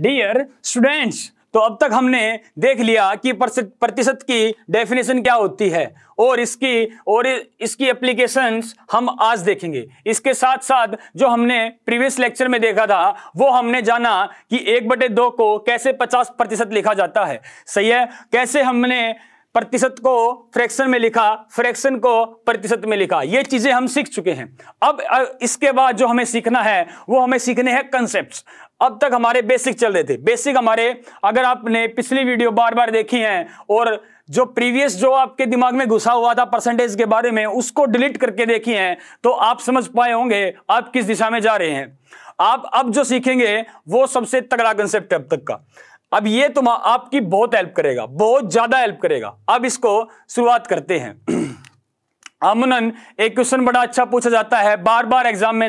dear students तो अब तक हमने देख लिया कि प्रतिशत की डेफिनेशन क्या होती है और इसकी और इसकी एप्लीकेशंस हम आज देखेंगे इसके साथ साथ जो हमने प्रीवियस लेक्चर में देखा था वो हमने जाना कि एक बटे दो को कैसे पचास प्रतिशत लिखा जाता है सही है कैसे हमने प्रतिशत को फ्रैक्शन में लिखा फ्रैक्शन को प्रतिशत में लिखा ये चीजें हम सीख चुके हैं अब इसके बाद जो हमें सीखना है वो हमें सीखने हैं कंसेप्ट्स अब तक हमारे बेसिक चल रहे थे बेसिक हमारे अगर आपने पिछली वीडियो बार बार देखी है और जो प्रीवियस जो आपके दिमाग में घुसा हुआ था परसेंटेज के बारे में उसको डिलीट करके देखी है तो आप समझ पाए होंगे आप किस दिशा में जा रहे हैं आप अब जो सीखेंगे वो सबसे तगड़ा कंसेप्ट अब तक का अब ये तुम तो आपकी बहुत हेल्प करेगा बहुत ज्यादा हेल्प करेगा अब इसको शुरुआत करते हैं अमनन एक क्वेश्चन बड़ा अच्छा पूछा जाता है बार बार एग्जाम में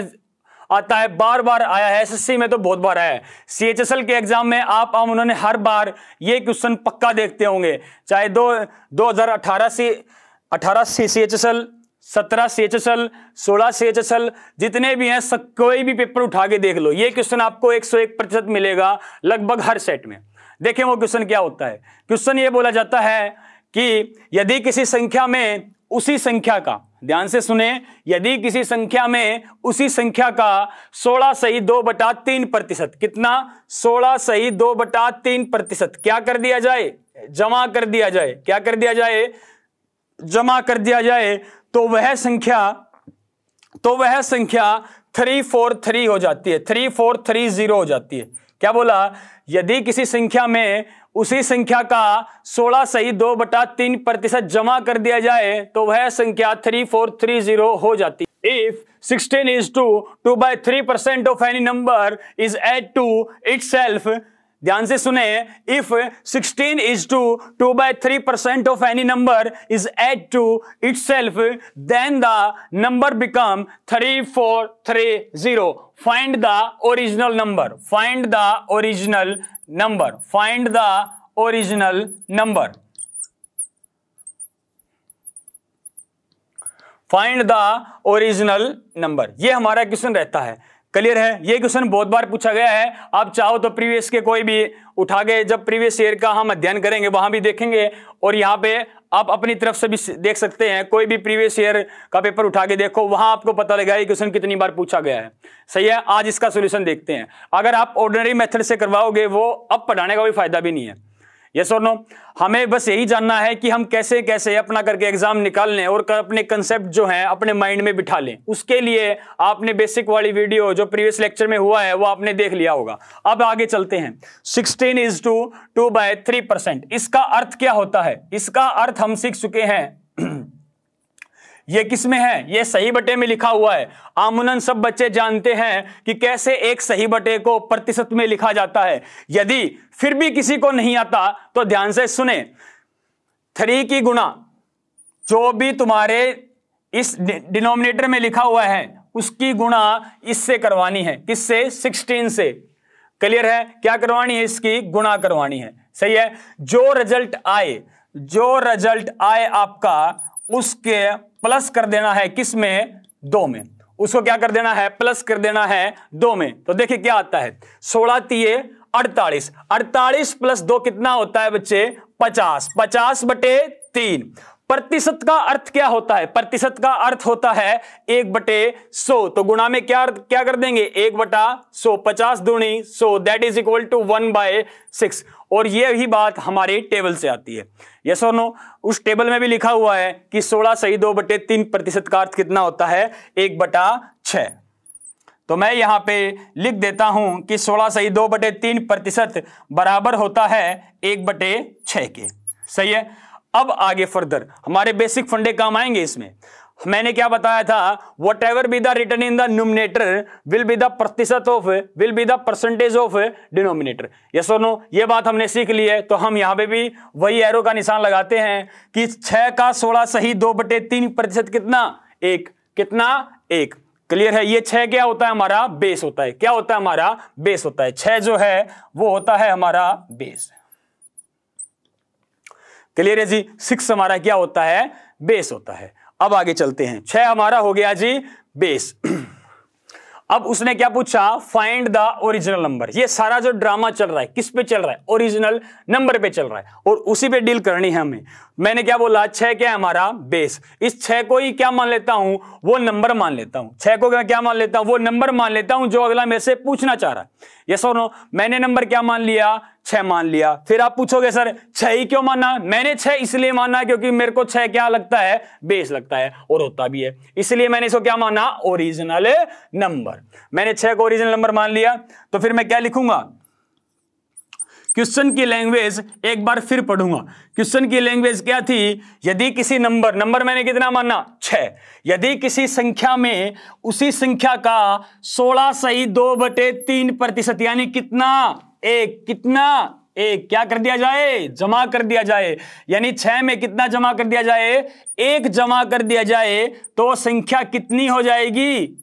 आता है बार बार आया है एसएससी में तो बहुत बार आया है सीएचएसएल के एग्जाम में आप आम उन्होंने हर बार ये क्वेश्चन पक्का देखते होंगे चाहे दो दो हजार अठारह से सी एच एस एल सत्रह सी एच एस एल सोलह सी एच एस एल जितने भी हैं सब कोई भी पेपर उठा के देख लो ये क्वेश्चन आपको एक सौ एक प्रतिशत मिलेगा लगभग हर सेट में देखें वो क्वेश्चन क्या होता है क्वेश्चन ये बोला जाता है कि यदि किसी संख्या में उसी संख्या का ध्यान से सुने यदि किसी संख्या में उसी संख्या का 16 सही दो बटा तीन प्रतिशत कितना 16 सही दो बटा तीन प्रतिशत क्या कर दिया जाए जमा कर दिया जाए क्या कर दिया जाए जमा कर दिया जाए तो वह संख्या तो वह संख्या थ्री फोर थ्री हो जाती है थ्री फोर थ्री जीरो हो जाती है क्या बोला यदि किसी संख्या में उसी संख्या का 16 सही दो बटा तीन प्रतिशत जमा कर दिया जाए तो वह संख्या 3430 हो जाती if 16 is two two by three percent of any number is add to it ध्यान से सुने if 16 is two two by three percent of any number is add to itself then the number become three four three zero find the original number find the original number find the original number find the original number ये हमारा question रहता है clear है ये question बहुत बार पूछा गया है आप चाहो तो प्रीवियस के कोई भी उठा गए जब प्रीवियस ईयर का हम अध्ययन करेंगे वहां भी देखेंगे और यहाँ पे आप अपनी तरफ से भी देख सकते हैं कोई भी प्रीवियस ईयर का पेपर उठा के देखो वहां आपको पता ये क्वेश्चन कितनी बार पूछा गया है सही है आज इसका सोल्यूशन देखते हैं अगर आप ऑर्डिनरी मेथड से करवाओगे वो अब पढ़ाने का कोई फायदा भी नहीं है यस और नो हमें बस यही जानना है कि हम कैसे कैसे अपना करके एग्जाम निकाल लें और अपने कंसेप्ट जो है अपने माइंड में बिठा लें उसके लिए आपने बेसिक वाली वीडियो जो प्रीवियस लेक्चर में हुआ है वो आपने देख लिया होगा अब आगे चलते हैं sixteen is two two by three percent इसका अर्थ क्या होता है इसका अर्थ हम सीख चुके हैं ये किस में है ये सही बटे में लिखा हुआ है आमूनन सब बच्चे जानते हैं कि कैसे एक सही बटे को प्रतिशत में लिखा जाता है यदि फिर भी किसी को नहीं आता तो ध्यान से सुने थ्री की गुणा जो भी तुम्हारे इस डिनोमिनेटर में लिखा हुआ है उसकी गुणा इससे करवानी है किससे सिक्सटीन से क्लियर है क्या करवानी है इसकी गुणा करवानी है सही है जो रिजल्ट आए जो रिजल्ट आए आपका उसके प्लस कर देना है किस में दो में उसको क्या कर देना है प्लस कर देना है दो में तो देखिए क्या आता है सोलह तीय अड़तालीस अड़तालीस प्लस दो कितना होता है बच्चे पचास पचास बटे तीन प्रतिशत का अर्थ क्या होता है प्रतिशत का अर्थ होता है एक बटे सो तो गुणा में क्या क्या कर देंगे एक बटा सो पचास दूनी सो that is equal to one by six और ये भी बात हमारे टेबल से आती है यस और नो उस टेबल में भी लिखा हुआ है कि सोलह सही दो बटे तीन प्रतिशत का अर्थ कितना होता है एक बटा छ तो मैं यहां पे लिख देता हूं कि सोलह सही दो बटे तीन प्रतिशत बराबर होता है एक बटे छ के सही है अब आगे फर्दर हमारे बेसिक फंडे काम आएंगे इसमें मैंने क्या बताया था whatever be the return in the will be the प्रतिशत of will be the percentage of denominator ये सोनो ये बात हमने सीख ली है तो हम यहां पे भी वही एरो का निशान लगाते हैं कि छह का सोलह सही दो बटे तीन प्रतिशत कितना एक कितना एक क्लियर है ये छह क्या होता है हमारा बेस होता है क्या होता है हमारा बेस होता है छह जो है वो होता है हमारा बेस क्लियर है जी सिक्स हमारा क्या होता है बेस होता है अब आगे चलते हैं छह हमारा हो गया जी बेस अब उसने क्या पूछा फाइंड द ओरिजिनल नंबर ये सारा जो ड्रामा चल रहा है किस पे चल रहा है ओरिजिनल नंबर पे चल रहा है और उसी पे डील करनी है हमें मैंने क्या बोला छह क्या है हमारा बेस इस छह को ही क्या मान लेता हूं वो नंबर मान लेता हूं छह को क्या मान लेता हूं वो नंबर मान लेता हूं जो अगला मेरे से पूछना चाह रहा है यस और नो मैंने नंबर क्या मान लिया छह मान लिया फिर आप पूछोगे सर छह ही क्यों माना मैंने छह इसलिए माना क्योंकि मेरे को छह क्या लगता है बेस लगता है और होता भी है इसलिए मैंने इसको क्या माना ओरिजिनल नंबर मैंने छह को ओरिजिनल नंबर मान लिया तो फिर मैं क्या लिखूंगा क्वेश्चन की लैंग्वेज एक बार फिर पढ़ूंगा क्वेश्चन की लैंग्वेज क्या थी यदि किसी नंबर नंबर मैंने कितना माना छह यदि किसी संख्या में उसी संख्या का सोलह सही दो बटे तीन प्रतिशत यानी कितना एक कितना एक क्या कर दिया जाए जमा कर दिया जाए यानी छह में कितना जमा कर दिया जाए एक जमा कर दिया जाए तो संख्या कितनी हो जाएगी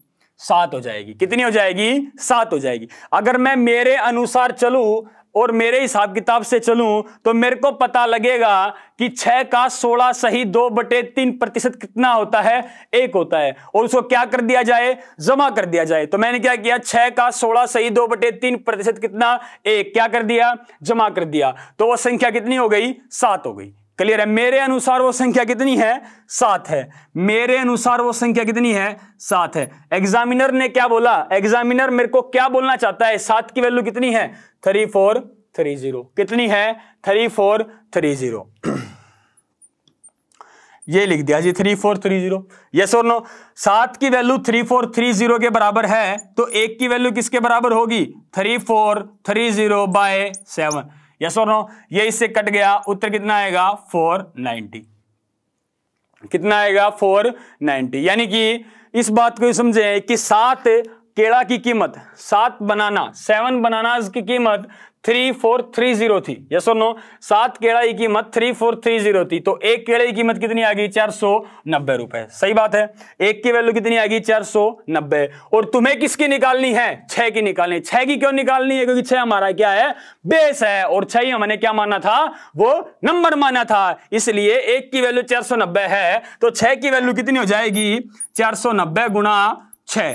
सात हो जाएगी कितनी हो जाएगी सात हो जाएगी अगर मैं मेरे अनुसार चलूं और मेरे हिसाब किताब से चलूं तो मेरे को पता लगेगा कि छह का सोलह सही दो बटे तीन प्रतिशत कितना होता है एक होता है और उसको क्या कर दिया जाए जमा कर दिया जाए तो मैंने क्या किया छह का सोलह सही दो बटे तीन प्रतिशत कितना एक क्या कर दिया जमा कर दिया तो वह संख्या कितनी हो गई सात हो गई क्लियर है मेरे अनुसार वो संख्या कितनी है सात है मेरे अनुसार वो संख्या कितनी है सात है एग्जामिनर ने क्या बोला एग्जामिनर मेरे को क्या बोलना चाहता है सात की वैल्यू कितनी है थ्री फोर थ्री जीरो कितनी है थ्री फोर थ्री जीरो ये लिख दिया जी three four three zero yes और नो सात की value three four three zero के बराबर है तो एक की वैल्यू किसके बराबर होगी three four three zero by seven yes और नो ये इससे कट गया उत्तर कितना आएगा फोर नाइनटी कितना आएगा फोर नाइनटी यानी कि इस बात को समझे कि सात केड़ा की कीमत सात बनाना सेवन बनाना की कीमत थ्री फोर थ्री जीरो थी यस और नो सात केड़ा की कीमत थ्री फोर थ्री जीरो थी तो एक केड़े की कीमत कितनी आ गई चार सौ नब्बे रुपए सही बात है एक की वैल्यू कितनी आ गई चार सौ नब्बे और तुम्हें किसकी निकालनी है छह की निकालनी छह की क्यों निकालनी है क्योंकि छह हमारा क्या है बेस है और छह हमने क्या माना था वो नंबर माना था इसलिए एक की वैल्यू चार सौ नब्बे है तो छह की वैल्यू कितनी हो जाएगी चार सौ नब्बे गुणा छह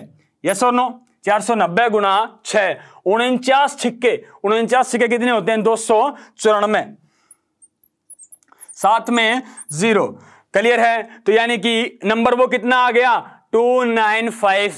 यस और नो चार सौ नब्बे गुणा छह उनचास छिक्के उनचास छिक्के कितने होते हैं दो सौ चौरानवे साथ में जीरो क्लियर है तो यानी कि नंबर वो कितना आ गया two nine five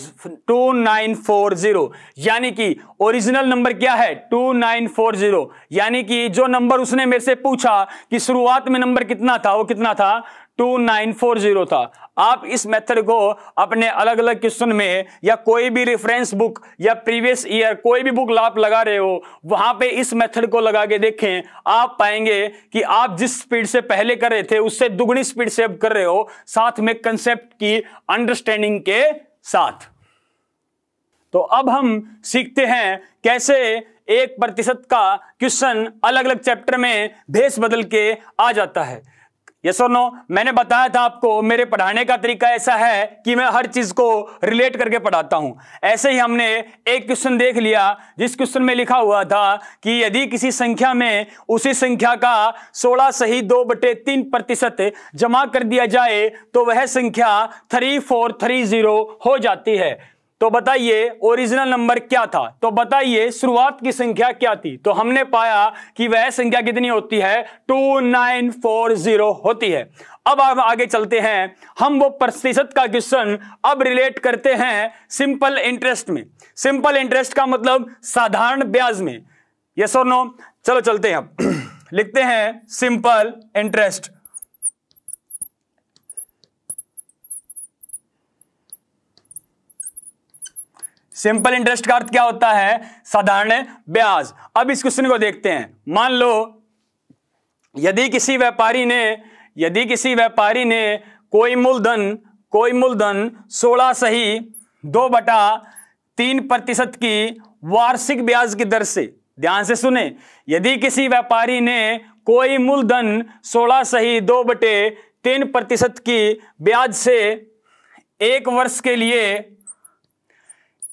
two nine four zero यानी कि ओरिजिनल नंबर क्या है टू नाइन फोर जीरो यानी कि जो नंबर उसने मेरे से पूछा कि शुरुआत में नंबर कितना था वो कितना था टू नाइन फोर जीरो था आप इस मेथड को अपने अलग अलग क्वेश्चन में या कोई भी रेफरेंस बुक या प्रीवियस ईयर कोई भी बुक आप लगा रहे हो वहां पे इस मेथड को लगा के देखें आप पाएंगे कि आप जिस स्पीड से पहले कर रहे थे उससे दुगनी स्पीड से अब कर रहे हो साथ में कंसेप्ट की अंडरस्टैंडिंग के साथ तो अब हम सीखते हैं कैसे एक प्रतिशत का क्वेश्चन अलग अलग चैप्टर में भेस बदल के आ जाता है ये और नो मैंने बताया था आपको मेरे पढ़ाने का तरीका ऐसा है कि मैं हर चीज को रिलेट करके पढ़ाता हूं ऐसे ही हमने एक क्वेश्चन देख लिया जिस क्वेश्चन में लिखा हुआ था कि यदि किसी संख्या में उसी संख्या का 16 सही दो बटे तीन प्रतिशत जमा कर दिया जाए तो वह संख्या थ्री फोर थ्री जीरो हो जाती है तो बताइए ओरिजिनल नंबर क्या था तो बताइए शुरुआत की संख्या क्या थी तो हमने पाया कि वह संख्या कितनी होती है टू नाइन फोर जीरो होती है अब आप आगे चलते हैं हम वो प्रतिशत का क्वेश्चन अब रिलेट करते हैं सिंपल इंटरेस्ट में सिंपल इंटरेस्ट का मतलब साधारण ब्याज में यस और नो चलो चलते हैं अब लिखते हैं सिंपल इंटरेस्ट सिंपल इंटरेस्ट का अर्थ क्या होता है साधारण ब्याज अब इस क्वेश्चन को देखते हैं मान लो यदि किसी व्यापारी ने यदि किसी व्यापारी ने कोई मूलधन कोई मूलधन सोलह सही दो बटा तीन प्रतिशत की वार्षिक ब्याज की दर से ध्यान से सुने यदि किसी व्यापारी ने कोई मूलधन सोलह सही दो बटे तीन प्रतिशत की ब्याज से एक वर्ष के लिए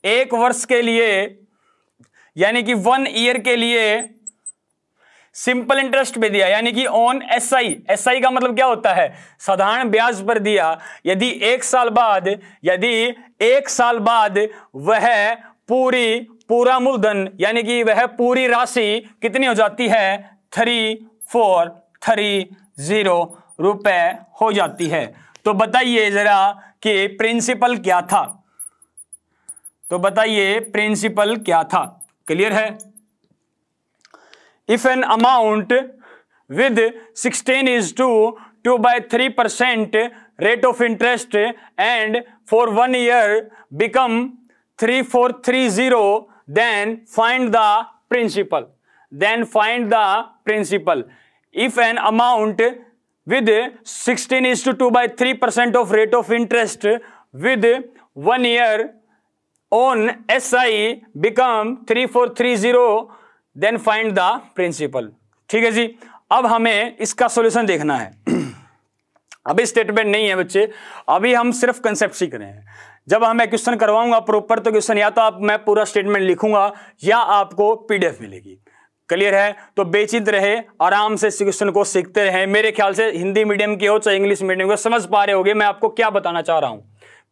एक वर्ष के लिए यानी कि वन ईयर के लिए सिंपल इंटरेस्ट पे दिया यानी कि ऑन एसआई एसआई का मतलब क्या होता है साधारण ब्याज पर दिया यदि एक साल बाद यदि एक साल बाद वह पूरी पूरा मूलधन यानी कि वह पूरी राशि कितनी हो जाती है थ्री फोर थ्री जीरो रुपए हो जाती है तो बताइए जरा कि प्रिंसिपल क्या था तो बताइए प्रिंसिपल क्या था क्लियर है if an amount with sixteen is two two by three percent rate of interest and for one year become three four three zero then find the principal then find the principal if an amount with 16 is two two by three percent of rate of interest with one year on SI become 3430 then find the principal ठीक है जी अब हमें इसका solution देखना है अभी statement नहीं है बच्चे अभी हम सिर्फ कंसेप्ट सीख रहे हैं जब हमें क्वेश्चन करवाऊंगा प्रॉपर तो क्वेश्चन या तो आप मैं पूरा स्टेटमेंट लिखूंगा या आपको पीडीएफ मिलेगी क्लियर है तो बेचित रहे आराम से इस क्वेश्चन को सीखते रहे मेरे ख्याल से हिंदी मीडियम के हो चाहे इंग्लिश मीडियम के समझ पा रहे हो मैं आपको क्या बताना चाह रहा हूं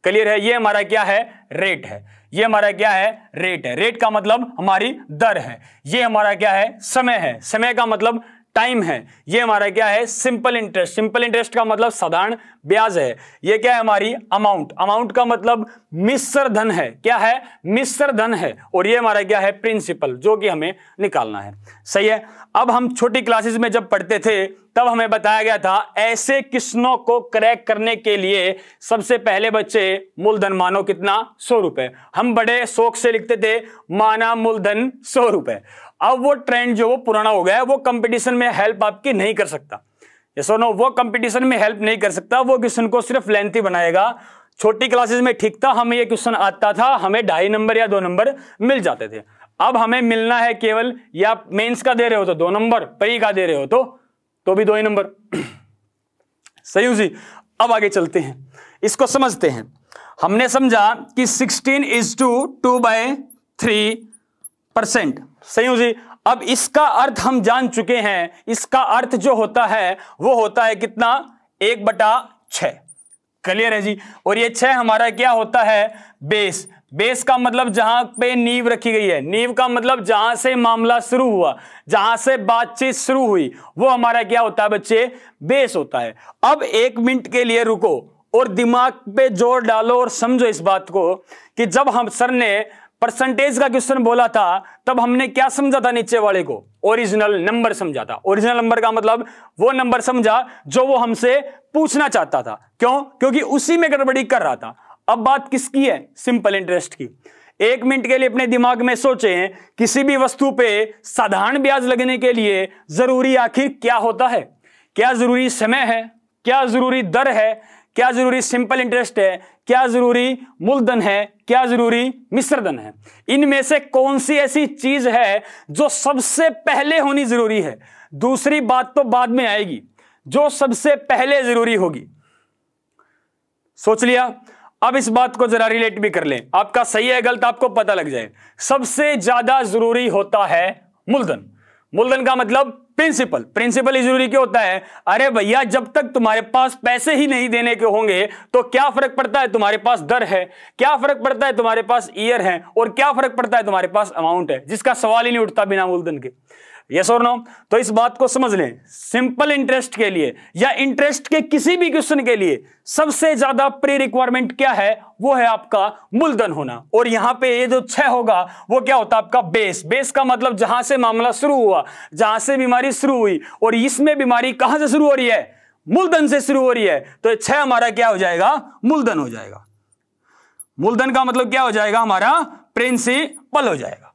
क्लियर है ये हमारा क्या है रेट है ये हमारा क्या है रेट है रेट का मतलब हमारी दर है ये हमारा क्या है समय है समय का मतलब टाइम है ये हमारा क्या है सिंपल इंटरेस्ट सिंपल इंटरेस्ट का मतलब साधारण ब्याज है ये क्या है हमारी अमाउंट अमाउंट का मतलब मिश्र धन है क्या है मिश्र धन है और ये हमारा क्या है प्रिंसिपल जो कि हमें निकालना है सही है अब हम छोटी क्लासेस में जब पढ़ते थे तब हमें बताया गया था ऐसे किस्नों को क्रैक करने के लिए सबसे पहले बच्चे मूलधन मानो कितना सौ रुपए हम बड़े शोक से लिखते थे माना मूलधन सौ रुपए अब वो ट्रेंड जो वो पुराना हो गया है वो कंपटीशन में हेल्प आपकी नहीं कर सकता यस नो वो कंपटीशन में हेल्प नहीं कर सकता वो क्वेश्चन को सिर्फ लेंथी बनाएगा छोटी क्लासेस में ठीक था हमें ये क्वेश्चन आता था हमें ढाई नंबर या दो नंबर मिल जाते थे अब हमें मिलना है केवल या मेंस का दे रहे हो तो दो नंबर परी का दे रहे हो तो तो भी दो ही नंबर सही जी अब आगे चलते हैं इसको समझते हैं हमने समझा कि 16 is two two by three percent सही जी अब इसका अर्थ हम जान चुके हैं इसका अर्थ जो होता है वो होता है कितना एक बटा छ क्लियर है जी और ये छह हमारा क्या होता है बेस बेस का मतलब जहां पे नींव रखी गई है नींव का मतलब जहां से मामला शुरू हुआ जहां से बातचीत शुरू हुई वो हमारा क्या होता है बच्चे बेस होता है अब एक मिनट के लिए रुको और दिमाग पे जोर डालो और समझो इस बात को कि जब हम सर ने परसेंटेज का क्वेश्चन बोला था तब हमने क्या समझा था नीचे वाले को ओरिजिनल नंबर समझा था ओरिजिनल नंबर का मतलब वो नंबर समझा जो वो हमसे पूछना चाहता था क्यों क्योंकि उसी में गड़बड़ी कर रहा था अब बात किसकी है सिंपल इंटरेस्ट की एक मिनट के लिए अपने दिमाग में सोचें किसी भी वस्तु पे साधारण ब्याज लगने के लिए जरूरी आखिर क्या होता है क्या जरूरी समय है क्या जरूरी दर है क्या जरूरी सिंपल इंटरेस्ट है क्या जरूरी मूलधन है क्या जरूरी मिश्रधन है इनमें से कौन सी ऐसी चीज है जो सबसे पहले होनी जरूरी है दूसरी बात तो बाद में आएगी जो सबसे पहले जरूरी होगी सोच लिया अब इस बात को जरा रिलेट भी कर लें आपका सही है गलत आपको पता लग जाए सबसे ज्यादा जरूरी होता है मूलधन मूलधन का मतलब प्रिंसिपल प्रिंसिपल ही जरूरी क्यों होता है अरे भैया जब तक तुम्हारे पास पैसे ही नहीं देने के होंगे तो क्या फर्क पड़ता है तुम्हारे पास दर है क्या फर्क पड़ता है तुम्हारे पास ईयर है और क्या फर्क पड़ता है तुम्हारे पास अमाउंट है जिसका सवाल ही नहीं उठता बिना मूलधन के यस और नो तो इस बात को समझ लें सिंपल इंटरेस्ट के लिए या इंटरेस्ट के किसी भी क्वेश्चन के लिए सबसे ज्यादा प्री रिक्वायरमेंट क्या है वो है आपका मूलधन होना और यहां पे ये जो छह होगा वो क्या होता है आपका बेस बेस का मतलब जहां से मामला शुरू हुआ जहां से बीमारी शुरू हुई और इसमें बीमारी कहां से शुरू हो रही है मूलधन से शुरू हो रही है तो छह हमारा क्या हो जाएगा मूलधन हो जाएगा मूलधन का मतलब क्या हो जाएगा हमारा प्रिंसिपल हो जाएगा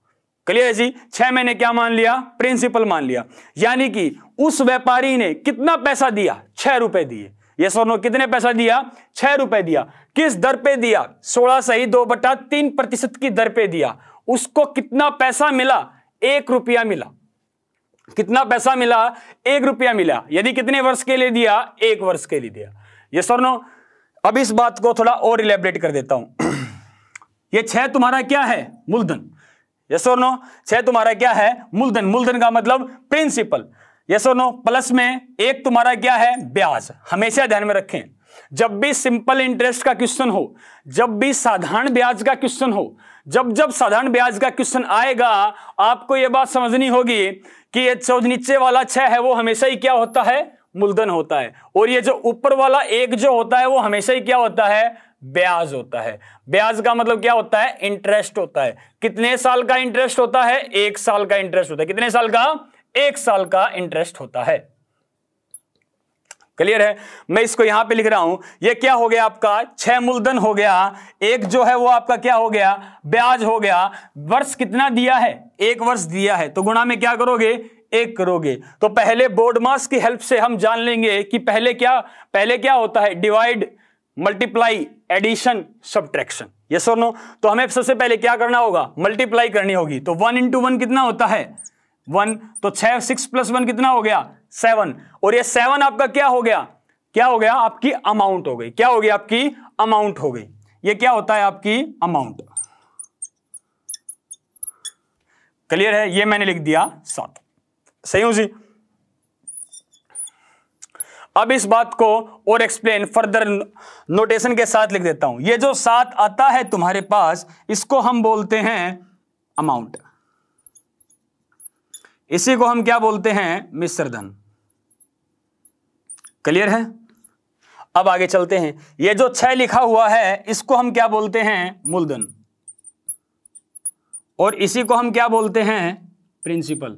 क्लियर जी छह महीने क्या मान लिया प्रिंसिपल मान लिया यानी कि उस व्यापारी ने कितना पैसा दिया छह रुपए दिए ये सोनो कितने पैसा दिया छह रुपए दिया किस दर पे दिया सोलह सही दो बटा तीन प्रतिशत की दर पे दिया उसको कितना पैसा मिला एक रुपया मिला कितना पैसा मिला एक रुपया मिला यदि कितने वर्ष के लिए दिया एक वर्ष के लिए दिया ये सोनो अब इस बात को थोड़ा और इलेबरेट कर देता हूं यह छह तुम्हारा क्या है मूलधन यस और नो छह तुम्हारा क्या है मूलधन मूलधन का मतलब प्रिंसिपल यस और नो प्लस में एक तुम्हारा क्या है ब्याज हमेशा ध्यान में रखें जब भी सिंपल इंटरेस्ट का क्वेश्चन हो जब भी साधारण ब्याज का क्वेश्चन हो जब जब साधारण ब्याज का क्वेश्चन आएगा आपको यह बात समझनी होगी कि ये जो नीचे वाला छह है वो हमेशा ही क्या होता है मूलधन होता है और ये जो ऊपर वाला एक जो होता है वो हमेशा ही क्या होता है ब्याज होता है ब्याज का मतलब क्या होता है इंटरेस्ट होता है कितने साल का इंटरेस्ट होता है एक साल का इंटरेस्ट होता है कितने साल का एक साल का इंटरेस्ट होता है क्लियर है मैं इसको यहां पे लिख रहा हूं ये क्या हो गया आपका छह मूलधन हो गया एक जो है वो आपका क्या हो गया ब्याज हो गया वर्ष कितना दिया है एक वर्ष दिया है तो गुणा में क्या करोगे एक करोगे तो पहले बोर्ड मास की हेल्प से हम जान लेंगे कि पहले क्या पहले क्या होता है divide multiply addition subtraction yes और नो तो हमें सबसे पहले क्या करना होगा मल्टीप्लाई करनी होगी तो वन इंटू वन कितना होता है वन तो छह सिक्स प्लस वन कितना हो गया सेवन और ये सेवन आपका क्या हो गया क्या हो गया आपकी अमाउंट हो गई क्या हो गई आपकी अमाउंट हो गई ये क्या होता है आपकी अमाउंट क्लियर है ये मैंने लिख दिया सात सही हो जी अब इस बात को और एक्सप्लेन फर्दर नोटेशन के साथ लिख देता हूं ये जो सात आता है तुम्हारे पास इसको हम बोलते हैं अमाउंट इसी को हम क्या बोलते हैं धन क्लियर है अब आगे चलते हैं ये जो छह लिखा हुआ है इसको हम क्या बोलते हैं मूलधन और इसी को हम क्या बोलते हैं प्रिंसिपल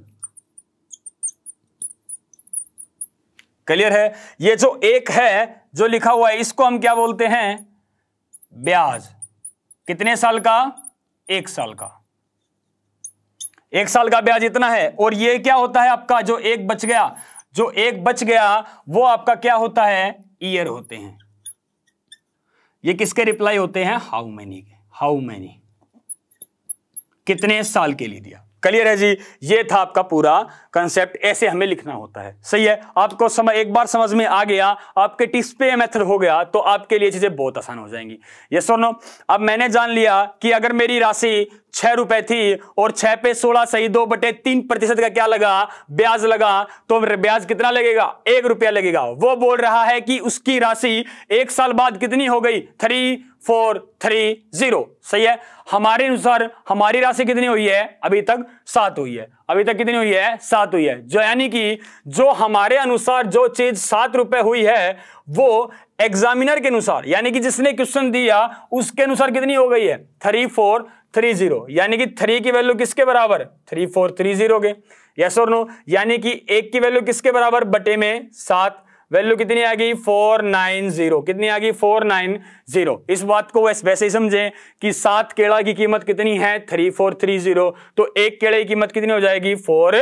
क्लियर है ये जो एक है जो लिखा हुआ है इसको हम क्या बोलते हैं ब्याज कितने साल का एक साल का एक साल का ब्याज इतना है और ये क्या होता है आपका जो एक बच गया जो एक बच गया वो आपका क्या होता है ईयर होते हैं ये किसके रिप्लाई होते हैं हाउ मैनी के हाउ मैनी कितने साल के लिए दिया क्लियर है जी ये था आपका पूरा कंसेप्ट ऐसे हमें लिखना होता है सही है आपको समय एक बार समझ में आ गया आपके टिप्स पे मेथड हो गया तो आपके लिए चीजें बहुत आसान हो जाएंगी ये सुनो अब मैंने जान लिया कि अगर मेरी राशि छह रुपए थी और छह पे सोलह सही दो बटे तीन प्रतिशत का क्या लगा ब्याज लगा तो ब्याज कितना लगेगा एक रुपया लगेगा वो बोल रहा है कि उसकी राशि एक साल बाद कितनी हो गई थ्री फोर थ्री जीरो सही है हमारे अनुसार हमारी राशि कितनी हुई है अभी तक सात हुई है अभी तक कितनी हुई है सात हुई है जो यानी कि जो हमारे अनुसार जो चीज सात रुपए हुई है वो एग्जामिनर के अनुसार यानी कि जिसने क्वेश्चन दिया उसके अनुसार कितनी हो गई है थ्री फोर थ्री जीरो यानी कि थ्री की वैल्यू किसके बराबर थ्री फोर थ्री जीरो के यस और नो यानी कि एक की वैल्यू किसके बराबर बटे में सात वैल्यू कितनी आ गई फोर नाइन जीरो कितनी आ गई फोर नाइन जीरो इस बात को वैसे ही समझें कि सात केड़ा की कीमत कितनी है थ्री फोर थ्री जीरो तो एक केड़े की कीमत कितनी हो जाएगी फोर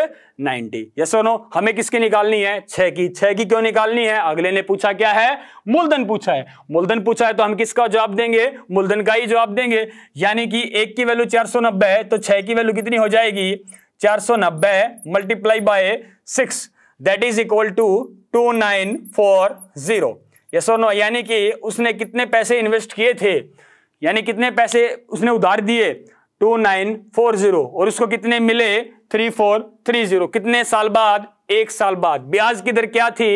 नाइनटी यस नो हमें किसकी निकालनी है छह की छह की क्यों निकालनी है अगले ने पूछा क्या है मूलधन पूछा है मूलधन पूछा है तो हम किसका जवाब देंगे मूलधन का ही जवाब देंगे यानी कि एक की वैल्यू चार सौ नब्बे है तो छह की वैल्यू कितनी हो जाएगी चार सौ नब्बे multiply by six that is equal to two nine four zero ये और नो यानी कि उसने कितने पैसे इन्वेस्ट किए थे यानी कितने पैसे उसने उधार दिए टू नाइन फोर जीरो और उसको कितने मिले थ्री फोर थ्री जीरो कितने साल बाद एक साल बाद ब्याज की दर क्या थी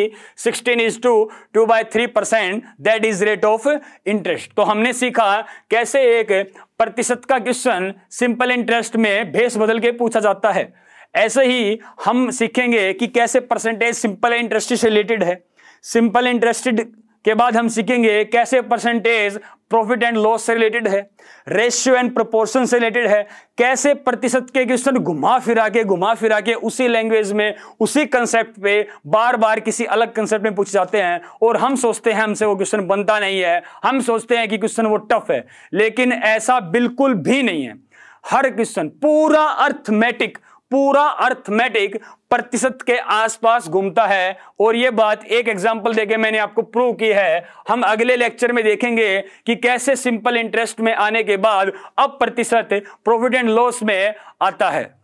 sixteen is two two by three percent that is rate of interest तो हमने सीखा कैसे एक प्रतिशत का क्वेश्चन सिंपल इंटरेस्ट में भेस बदल के पूछा जाता है ऐसे ही हम सीखेंगे कि कैसे परसेंटेज सिंपल इंटरेस्ट से रिलेटेड है सिंपल इंटरेस्टेड के बाद हम सीखेंगे कैसे परसेंटेज प्रॉफिट एंड लॉस से रिलेटेड है रेशियो एंड प्रोपोर्शन से रिलेटेड है कैसे प्रतिशत के क्वेश्चन घुमा फिरा के घुमा फिरा के उसी लैंग्वेज में उसी कंसेप्ट पे बार बार किसी अलग कंसेप्ट में पूछ जाते हैं और हम सोचते हैं हमसे वो क्वेश्चन बनता नहीं है हम सोचते हैं कि क्वेश्चन वो टफ है लेकिन ऐसा बिल्कुल भी नहीं है हर क्वेश्चन पूरा अर्थमेटिक पूरा अर्थमेटिक प्रतिशत के आसपास घूमता है और यह बात एक एग्जाम्पल देके मैंने आपको प्रूव की है हम अगले लेक्चर में देखेंगे कि कैसे सिंपल इंटरेस्ट में आने के बाद अब प्रतिशत प्रोविडेंट लॉस में आता है